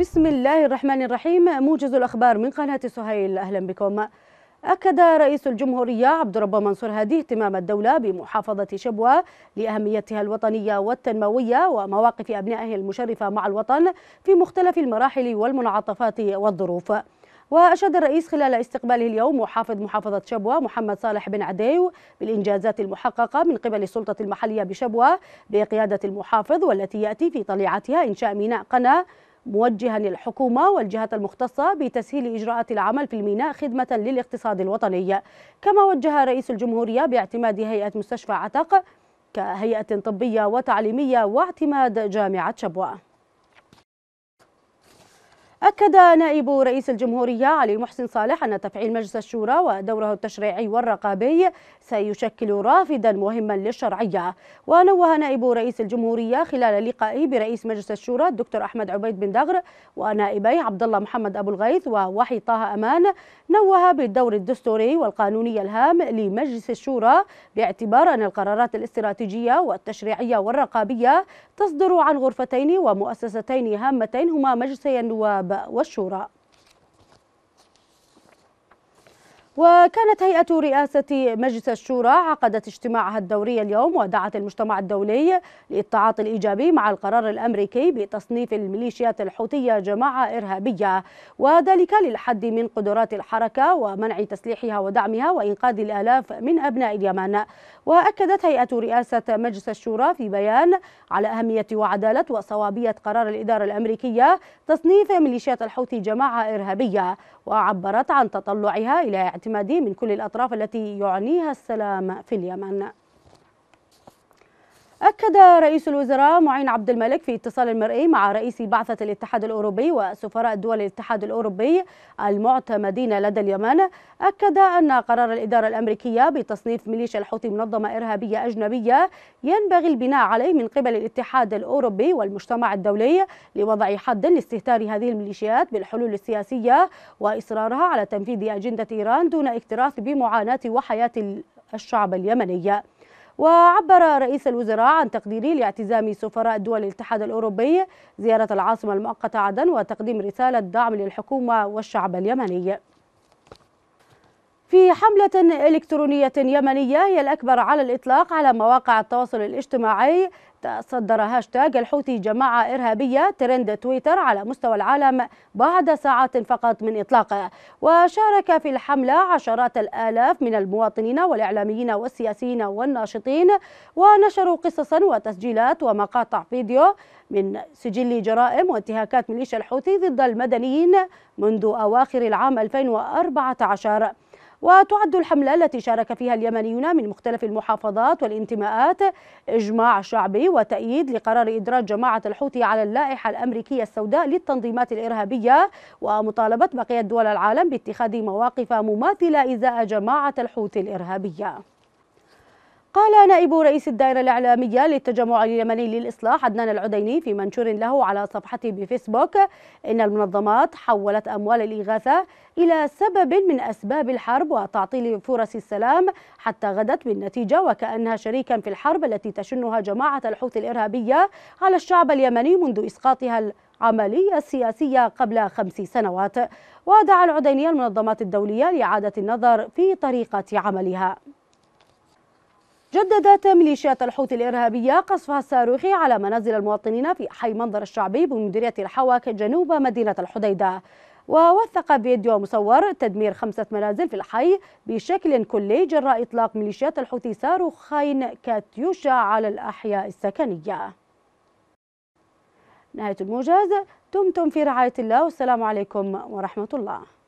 بسم الله الرحمن الرحيم موجز الأخبار من قناة سهيل أهلا بكم أكد رئيس الجمهورية عبد الرب منصور هادي اهتمام الدولة بمحافظة شبوة لأهميتها الوطنية والتنموية ومواقف أبنائه المشرفة مع الوطن في مختلف المراحل والمنعطفات والظروف وأشاد الرئيس خلال استقباله اليوم محافظ محافظة شبوة محمد صالح بن عديو بالإنجازات المحققة من قبل السلطة المحلية بشبوة بقيادة المحافظ والتي يأتي في طليعتها إنشاء ميناء قناة موجها للحكومة والجهات المختصة بتسهيل إجراءات العمل في الميناء خدمة للاقتصاد الوطني كما وجه رئيس الجمهورية باعتماد هيئة مستشفى عتق كهيئة طبية وتعليمية واعتماد جامعة شبوة أكد نائب رئيس الجمهورية علي محسن صالح أن تفعيل مجلس الشورى ودوره التشريعي والرقابي سيشكل رافدا مهما للشرعية ونوه نائب رئيس الجمهورية خلال لقائه برئيس مجلس الشورى الدكتور أحمد عبيد بن دغر ونائبي عبد الله محمد أبو الغيث ووحي طه أمان نوه بالدور الدستوري والقانوني الهام لمجلس الشورى باعتبار أن القرارات الاستراتيجية والتشريعية والرقابية تصدر عن غرفتين ومؤسستين هامتين هما مجلسي النواب والشورى وكانت هيئة رئاسة مجلس الشورى عقدت اجتماعها الدوري اليوم ودعت المجتمع الدولي للتعاطي الإيجابي مع القرار الأمريكي بتصنيف الميليشيات الحوثية جماعة إرهابية وذلك للحد من قدرات الحركة ومنع تسليحها ودعمها وإنقاذ الآلاف من أبناء اليمن وأكدت هيئة رئاسة مجلس الشورى في بيان على أهمية وعدالة وصوابية قرار الإدارة الأمريكية تصنيف ميليشيات الحوثي جماعة إرهابية وعبرت عن تطلعها إلى اعتماد الاعتمادي من كل الأطراف التي يعنيها السلام في اليمن أكد رئيس الوزراء معين عبد الملك في اتصال مرئي مع رئيس بعثة الاتحاد الأوروبي وسفراء دول الاتحاد الأوروبي المعتمدين لدى اليمن أكد أن قرار الإدارة الأمريكية بتصنيف ميليشيا الحوثي منظمة إرهابية أجنبية ينبغي البناء عليه من قبل الاتحاد الأوروبي والمجتمع الدولي لوضع حد لاستهتار هذه الميليشيات بالحلول السياسية وإصرارها على تنفيذ أجندة إيران دون اكتراث بمعاناة وحياة الشعب اليمني وعبر رئيس الوزراء عن تقديره لاعتزام سفراء دول الاتحاد الأوروبي زيارة العاصمة المؤقتة عدن وتقديم رسالة دعم للحكومة والشعب اليمني في حملة إلكترونية يمنية هي الأكبر على الإطلاق على مواقع التواصل الاجتماعي تصدر هاشتاج الحوثي جماعة إرهابية ترند تويتر على مستوى العالم بعد ساعات فقط من إطلاقه وشارك في الحملة عشرات الآلاف من المواطنين والإعلاميين والسياسيين والناشطين ونشروا قصصا وتسجيلات ومقاطع فيديو من سجل جرائم وانتهاكات ميليشيا الحوثي ضد المدنيين منذ أواخر العام 2014 وتعد الحملة التي شارك فيها اليمنيون من مختلف المحافظات والانتماءات إجماع شعبي وتأييد لقرار إدراج جماعة الحوثي على اللائحة الأمريكية السوداء للتنظيمات الإرهابية ومطالبة بقية دول العالم باتخاذ مواقف مماثلة إزاء جماعة الحوثي الإرهابية قال نائب رئيس الدائرة الإعلامية للتجمع اليمني للإصلاح عدنان العديني في منشور له على صفحته بفيسبوك إن المنظمات حولت أموال الإغاثة إلى سبب من أسباب الحرب وتعطيل فرص السلام حتى غدت بالنتيجة وكأنها شريكا في الحرب التي تشنها جماعة الحوثي الإرهابية على الشعب اليمني منذ إسقاطها العملية السياسية قبل خمس سنوات ودعا العديني المنظمات الدولية لإعادة النظر في طريقة عملها جددت ميليشيات الحوثي الإرهابية قصفها الصاروخي على منازل المواطنين في حي منظر الشعبي بمديرية الحواك جنوب مدينة الحديدة ووثق فيديو مصور تدمير خمسة منازل في الحي بشكل كلي جراء إطلاق ميليشيات الحوثي صاروخين كاتيوشا على الأحياء السكنية نهاية الموجز دمتم في رعاية الله والسلام عليكم ورحمة الله